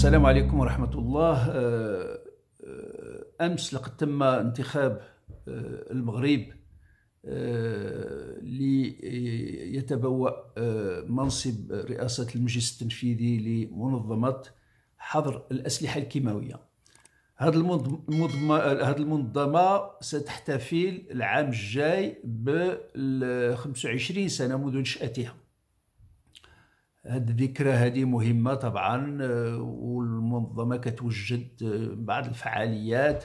السلام عليكم ورحمة الله آه، آه، أمس لقد تم انتخاب آه، المغرب ليتبوأ منصب رئاسة المجلس التنفيذي لمنظمة حظر الأسلحة الكيماوية هذه المنظمة, المنظمة ستحتفل العام الجاي ب 25 سنة منذ نشأتها هاد الذكرى هذه مهمة طبعا آه، والمنظمة كتوجد آه، بعض الفعاليات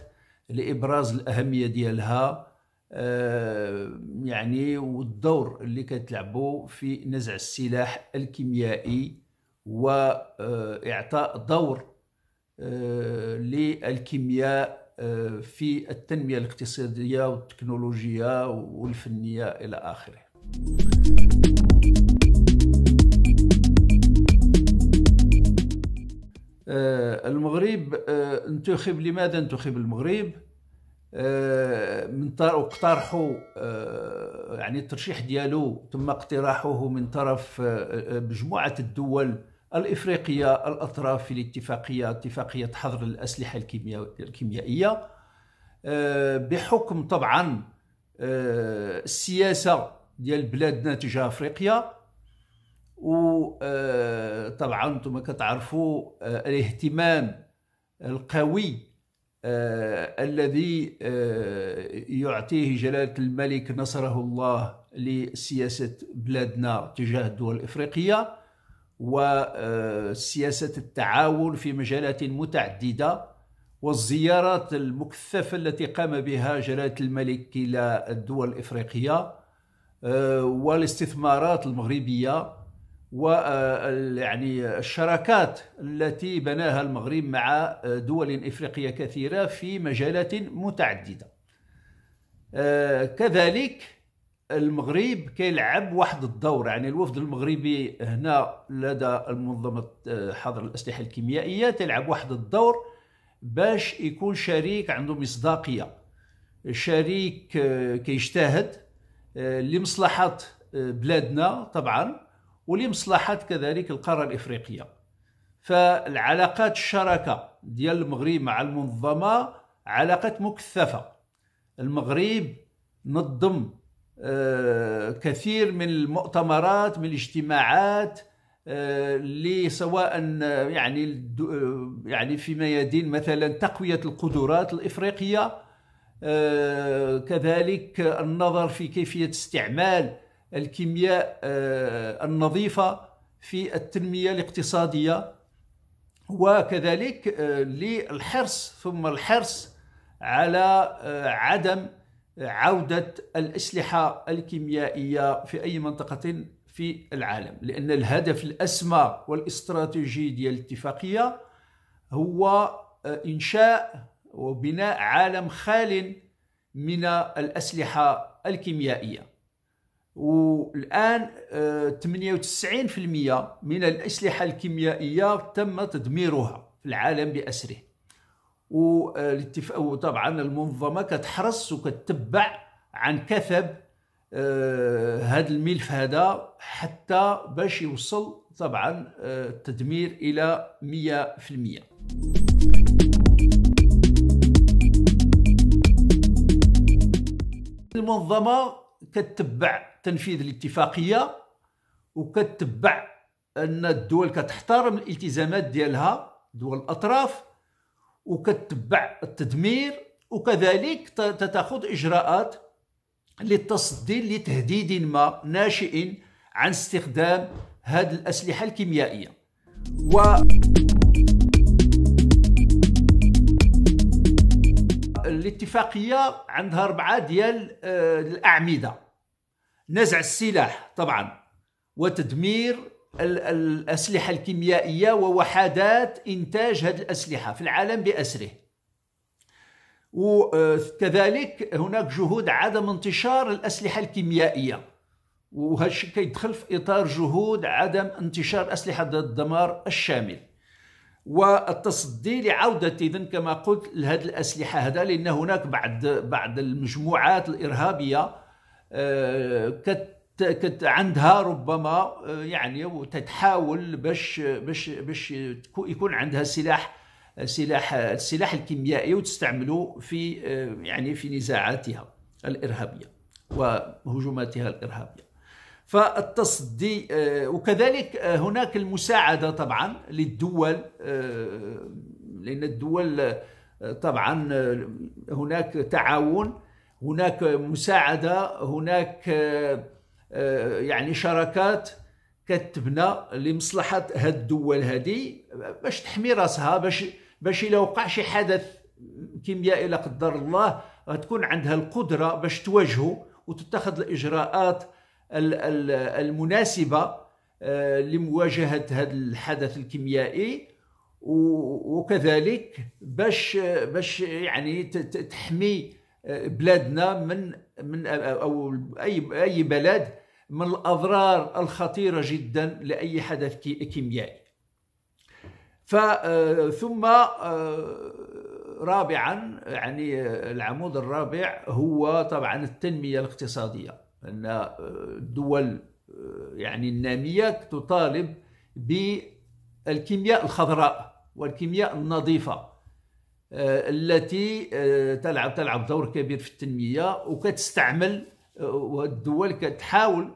لإبراز الأهمية ديالها آه، يعني والدور اللي كتلعبو في نزع السلاح الكيميائي وإعطاء دور للكيمياء في التنمية الاقتصادية والتكنولوجية والفنية إلى آخره آه، المغرب آه، انتخب لماذا انتخب المغرب آه، من اقترحوا يعني الترشيح ديالو تم اقتراحه من طرف مجموعه الدول الافريقيه الاطراف في الاتفاقيه اتفاقيه حظر الاسلحه الكيميائيه بحكم طبعا السياسه ديال بلاد ناتجه افريقيا وطبعا آه، انتم كتعرفوا آه، الاهتمام القوي آه، الذي يعطيه جلاله الملك نصره الله لسياسه بلادنا تجاه الدول الافريقيه وسياسه التعاون في مجالات متعدده والزيارات المكثفه التي قام بها جلاله الملك الى الدول الافريقيه والاستثمارات المغربيه ويعني الشراكات التي بناها المغرب مع دول افريقيه كثيره في مجالات متعدده آه، كذلك المغرب كيلعب واحد الدور يعني الوفد المغربي هنا لدى منظمه آه، حظر الاسلحه الكيميائيه تلعب واحد الدور باش يكون شريك عنده مصداقيه شريك آه، كيجتهد لمصلحه بلادنا طبعا ولمصلحة كذلك القارة الإفريقية فالعلاقات الشراكة ديال المغرب مع المنظمة علاقات مكثفة المغرب نظم آه، كثير من المؤتمرات من الاجتماعات آه، اللي سواء يعني يعني في ميادين مثلا تقويه القدرات الافريقيه آه، كذلك النظر في كيفيه استعمال الكيمياء آه، النظيفة في التنمية الاقتصادية وكذلك آه، للحرص ثم الحرص على آه، عدم عودة الأسلحة الكيميائية في أي منطقة في العالم لأن الهدف الأسمى والاستراتيجي ديال الاتفاقية هو إنشاء وبناء عالم خال من الأسلحة الكيميائية والان 98% آه، من الاسلحه الكيميائيه تم تدميرها في العالم باسره وطبعا المنظمه كتحرص وكتبع عن كثب آه، هذا الملف هذا حتى باش يوصل طبعا آه، التدمير الى 100% المنظمه كتبع تنفيذ الاتفاقيه وكتبع ان الدول كتحترم الالتزامات ديالها دول الاطراف وكتبع التدمير وكذلك تتخذ اجراءات للتصدي لتهديد ما ناشئ عن استخدام هذه الاسلحه الكيميائيه و الاتفاقيه عندها اربعه ديال آه، الاعمده نزع السلاح طبعا وتدمير الأسلحة الكيميائية ووحدات إنتاج هذه الأسلحة في العالم بأسره وكذلك هناك جهود عدم انتشار الأسلحة الكيميائية وهذا الشيء كيدخل في إطار جهود عدم انتشار أسلحة ضد الدمار الشامل والتصدي لعودة إذا كما قلت لهذه الأسلحة هذا لأن هناك بعض بعض المجموعات الإرهابية كت كت عندها ربما يعني وتتحاول باش باش باش يكون عندها سلاح سلاح السلاح الكيميائي وتستعمله في يعني في نزاعاتها الارهابيه وهجوماتها الارهابيه فالتصدي وكذلك هناك المساعده طبعا للدول لان الدول طبعا هناك تعاون هناك مساعده هناك آه، آه، يعني شراكات كتبنا لمصلحه هاد الدول هذه باش تحمي راسها باش باش الا وقع شي حدث كيميائي لا قدر الله تكون عندها القدره باش تواجهه وتتخذ الاجراءات المناسبه آه، لمواجهه هذا الحدث الكيميائي وكذلك باش باش يعني تحمي بلادنا من من او اي اي بلد من الاضرار الخطيره جدا لاي حدث كيميائي آه، ثم آه، رابعا يعني آه، العمود الرابع هو طبعا التنميه الاقتصاديه ان الدول يعني الناميه تطالب بالكيمياء الخضراء والكيمياء النظيفه آه، التي آه، تلعب تلعب دور كبير في التنميه وكتستعمل آه، والدول كتحاول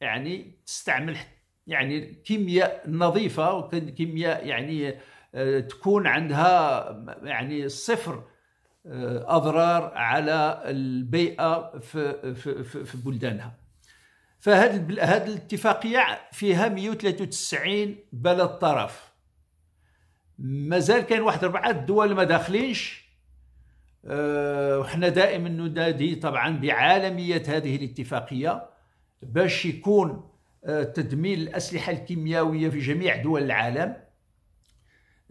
يعني تستعمل يعني كيمياء نظيفه وكيمياء يعني تكون عندها يعني صفر اضرار على البيئه في في في بلدانها فهذه الاتفاقيه فيها 193 بلد طرف مازال كاين واحد ربعه الدول ما داخلينش آه، وحنا دائما ندادي طبعا بعالميه هذه الاتفاقيه باش يكون آه، تدمير الاسلحه الكيميائيه في جميع دول العالم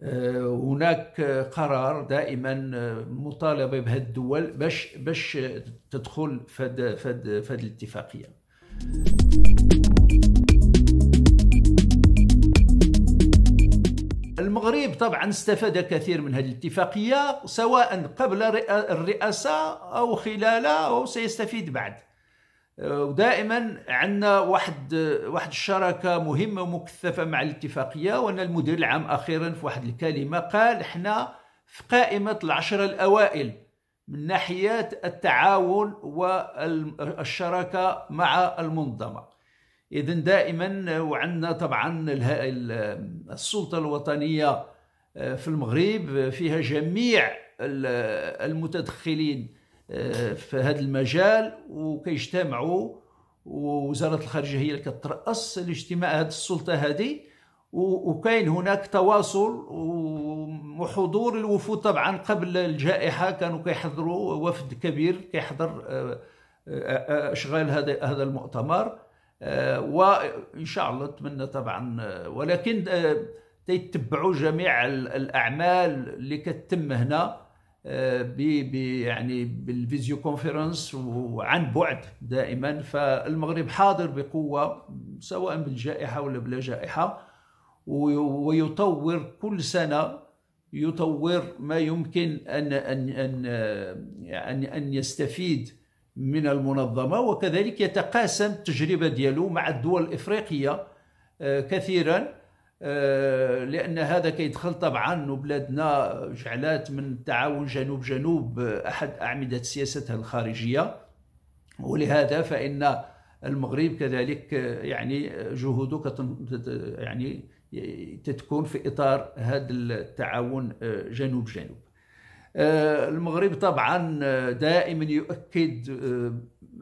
آه، هناك قرار دائما مطالبه بهذه الدول باش باش تدخل في هذه الاتفاقيه المغرب طبعا استفاد كثير من هذه الاتفاقية سواء قبل الرئاسة أو خلالها أو سيستفيد بعد آه، ودائما عندنا واحد واحد الشراكه مهمه ومكثفه مع الاتفاقيه وان المدير العام اخيرا في واحد الكلمه قال حنا في قائمه العشره الاوائل من ناحيه التعاون والشراكه مع المنظمه إذا دائما وعندنا طبعا السلطة الوطنية آه، في المغرب آه، فيها جميع المتدخلين آه، في هذا المجال وكيجتمعوا ووزارة الخارجية هي اللي كترأس الاجتماع هذه السلطة هذه وكاين هناك تواصل وحضور الوفود طبعا قبل الجائحة كانوا كيحضروا وفد كبير كيحضر أشغال هذا المؤتمر وان شاء الله اتمنى طبعا ولكن آه، تتبعوا جميع الاعمال اللي كتم هنا آه، ب يعني بالفيديو كونفرنس وعن بعد دائما فالمغرب حاضر بقوه سواء بالجائحه ولا بلا جائحه ويطور كل سنه يطور ما يمكن ان ان ان ان, يعني أن يستفيد من المنظمه وكذلك يتقاسم التجربه ديالو مع الدول الافريقيه آه، كثيرا آه، لان هذا كيدخل طبعا وبلادنا جعلات من تعاون جنوب جنوب آه، احد اعمده سياستها الخارجيه ولهذا فان المغرب كذلك يعني جهوده يعني تتكون في اطار هذا التعاون جنوب جنوب آه، المغرب طبعا آه، دائما يؤكد آه،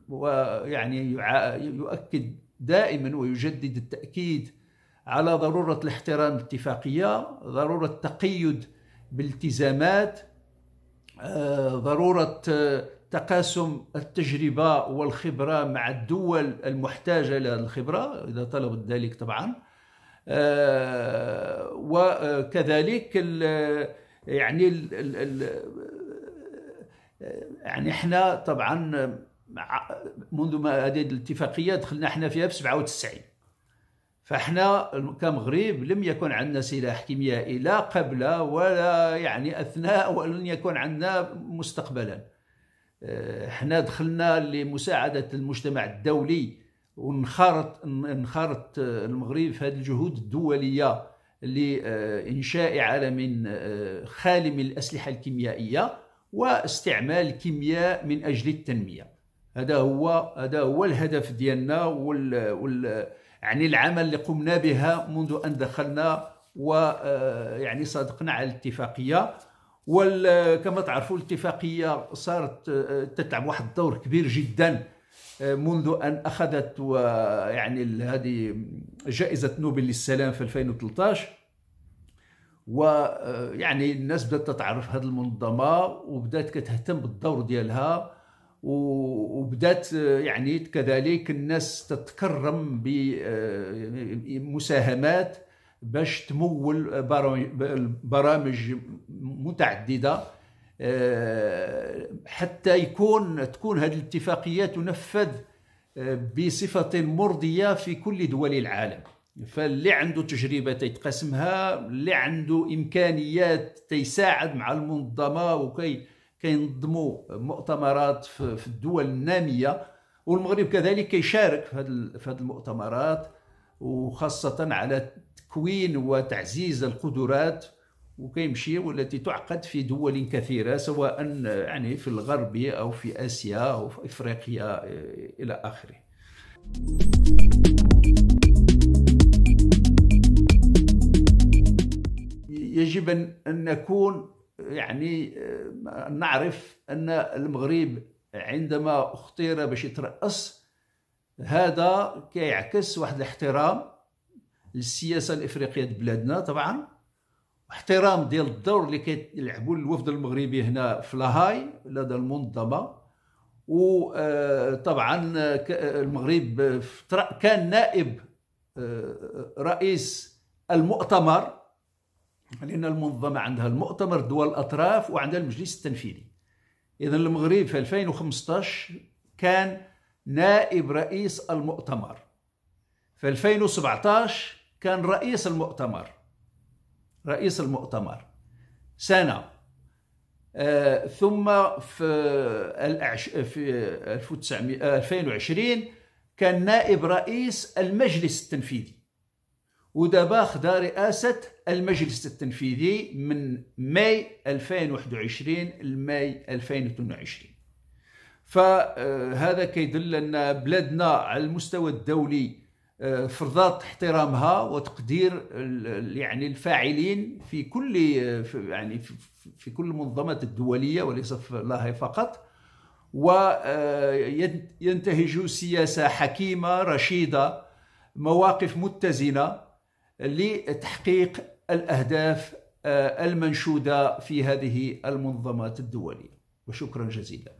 ويعني يؤكد دائما ويجدد التاكيد على ضروره الاحترام الاتفاقيه ضروره التقيد بالالتزامات ضروره تقاسم التجربه والخبره مع الدول المحتاجه لهذه الخبره اذا طلبت ذلك طبعا وكذلك يعني ال ال الـ يعني احنا طبعا منذ ما هذه الاتفاقيه دخلنا احنا فيها في 97 فاحنا كمغرب لم يكن عندنا سلاح كيميائي لا قبل ولا يعني اثناء ولن يكون عندنا مستقبلا آه، احنا دخلنا لمساعده المجتمع الدولي ونخرط انخرط المغرب في هذه الجهود الدوليه لإنشاء عالم آه، خالي من الأسلحة الكيميائية واستعمال الكيمياء من أجل التنمية هذا هو هذا هو الهدف ديالنا وال, وال يعني العمل اللي قمنا بها منذ ان دخلنا و آه، يعني صادقنا على الاتفاقيه وكما تعرفوا الاتفاقيه صارت آه، تلعب واحد الدور كبير جدا آه، منذ أن أخذت يعني هذه جائزة نوبل للسلام في 2013 ويعني آه، الناس بدات تتعرف هذه المنظمه وبدات كتهتم بالدور ديالها وبدات آه، يعني كذلك الناس تتكرم بمساهمات باش تمول برامج متعدده آه، حتى يكون تكون هذه الاتفاقيه تنفذ آه، بصفه مرضيه في كل دول العالم فاللي عنده تجربه تيتقاسمها اللي عنده امكانيات تيساعد مع المنظمه وكي كينظموا مؤتمرات في الدول الناميه والمغرب كذلك كيشارك في هذه المؤتمرات وخاصه على تكوين وتعزيز القدرات وكيمشي والتي تعقد في دول كثيرة سواء يعني في الغرب أو في آسيا أو في إفريقيا إلى آخره يجب أن نكون يعني نعرف أن المغرب عندما اختير باش يترأس هذا كيعكس واحد الاحترام للسياسة الإفريقية بلادنا طبعاً احترام ديال الدور اللي كيلعبوا الوفد المغربي هنا في لاهاي لدى المنظمه وطبعا آه، المغرب كان نائب آه، رئيس المؤتمر لان المنظمه عندها المؤتمر دول الاطراف وعندها المجلس التنفيذي اذا المغرب في 2015 كان نائب رئيس المؤتمر في 2017 كان رئيس المؤتمر رئيس المؤتمر سنة آه، ثم في, في 2020 آه، كان نائب رئيس المجلس التنفيذي ودابا خدا رئاسة المجلس التنفيذي من ماي 2021 لماي 2022 فهذا كيدل أن بلادنا على المستوى الدولي فرضات احترامها وتقدير يعني الفاعلين في كل يعني في كل المنظمات الدوليه وليس الله فقط وينتهج آه، سياسه حكيمه رشيده مواقف متزنه لتحقيق الاهداف آه، المنشوده في هذه المنظمات الدوليه وشكرا جزيلا